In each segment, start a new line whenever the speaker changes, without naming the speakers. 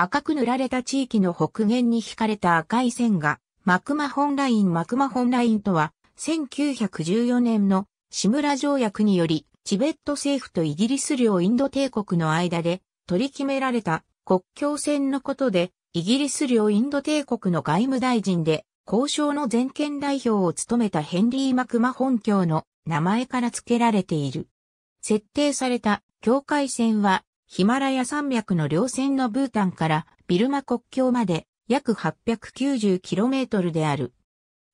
赤く塗られた地域の北限に引かれた赤い線が、マクマホンラインマクマホンラインとは、1914年の志村条約により、チベット政府とイギリス領インド帝国の間で取り決められた国境線のことで、イギリス領インド帝国の外務大臣で、交渉の全権代表を務めたヘンリー・マクマ本教の名前から付けられている。設定された境界線はヒマラヤ山脈の稜線のブータンからビルマ国境まで約 890km である。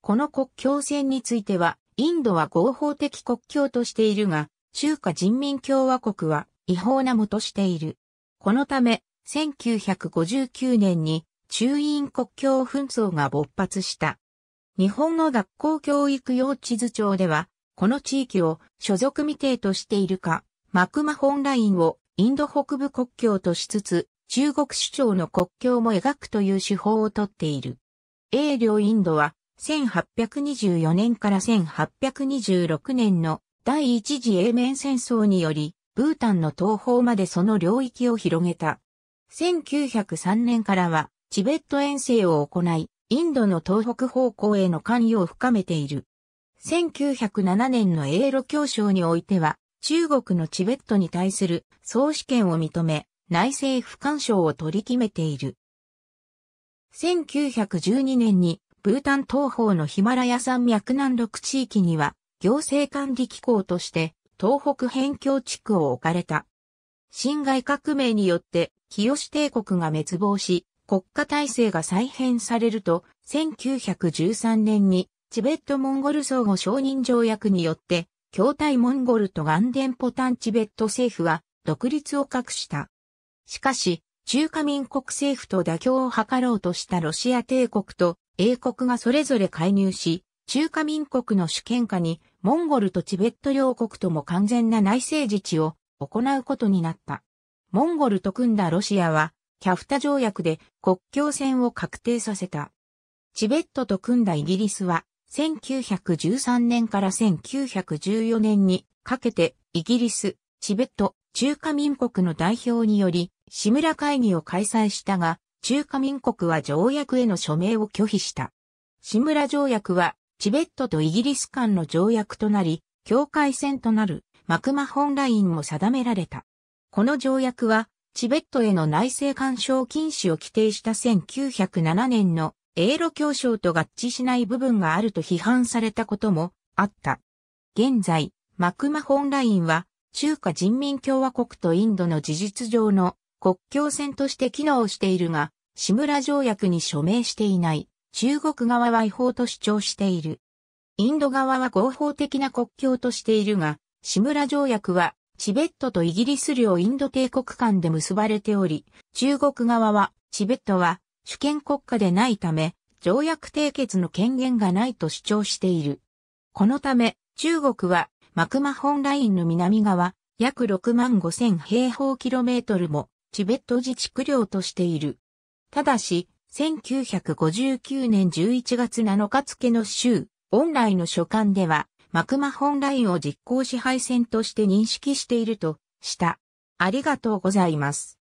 この国境線については、インドは合法的国境としているが、中華人民共和国は違法なもとしている。このため、1959年に中印国境紛争が勃発した。日本の学校教育用地図帳では、この地域を所属未定としているか、マクマホンラインをインド北部国境としつつ、中国主張の国境も描くという手法をとっている。英領インドは、1824年から1826年の第一次英面戦争により、ブータンの東方までその領域を広げた。1903年からは、チベット遠征を行い、インドの東北方向への関与を深めている。1907年の英露協商においては、中国のチベットに対する総主権を認め、内政不干渉を取り決めている。1912年にブータン東方のヒマラヤ山脈南麓地域には行政管理機構として東北辺境地区を置かれた。侵害革命によって清帝国が滅亡し、国家体制が再編されると、1913年にチベットモンゴル相互承認条約によって筐体モンゴルとガンデンポタンチベット政府は独立を隠した。しかし、中華民国政府と妥協を図ろうとしたロシア帝国と英国がそれぞれ介入し、中華民国の主権下にモンゴルとチベット両国とも完全な内政自治を行うことになった。モンゴルと組んだロシアは、キャフタ条約で国境線を確定させた。チベットと組んだイギリスは、1913年から1914年にかけてイギリス、チベット、中華民国の代表により、志村会議を開催したが、中華民国は条約への署名を拒否した。志村条約は、チベットとイギリス間の条約となり、境界線となるマクマホンラインも定められた。この条約は、チベットへの内政干渉禁止を規定した1907年の英露協商と合致しない部分があると批判されたこともあった。現在、マクマホンラインは中華人民共和国とインドの事実上の国境線として機能しているが、志村条約に署名していない中国側は違法と主張している。インド側は合法的な国境としているが、志村条約はチベットとイギリス領インド帝国間で結ばれており、中国側はチベットは主権国家でないため、条約締結の権限がないと主張している。このため、中国は、マクマホンラインの南側、約6万5千平方キロメートルも、チベット自治区領としている。ただし、1959年11月7日付の州、オンラインの書簡では、マクマホンラインを実行支配線として認識していると、した。ありがとうございます。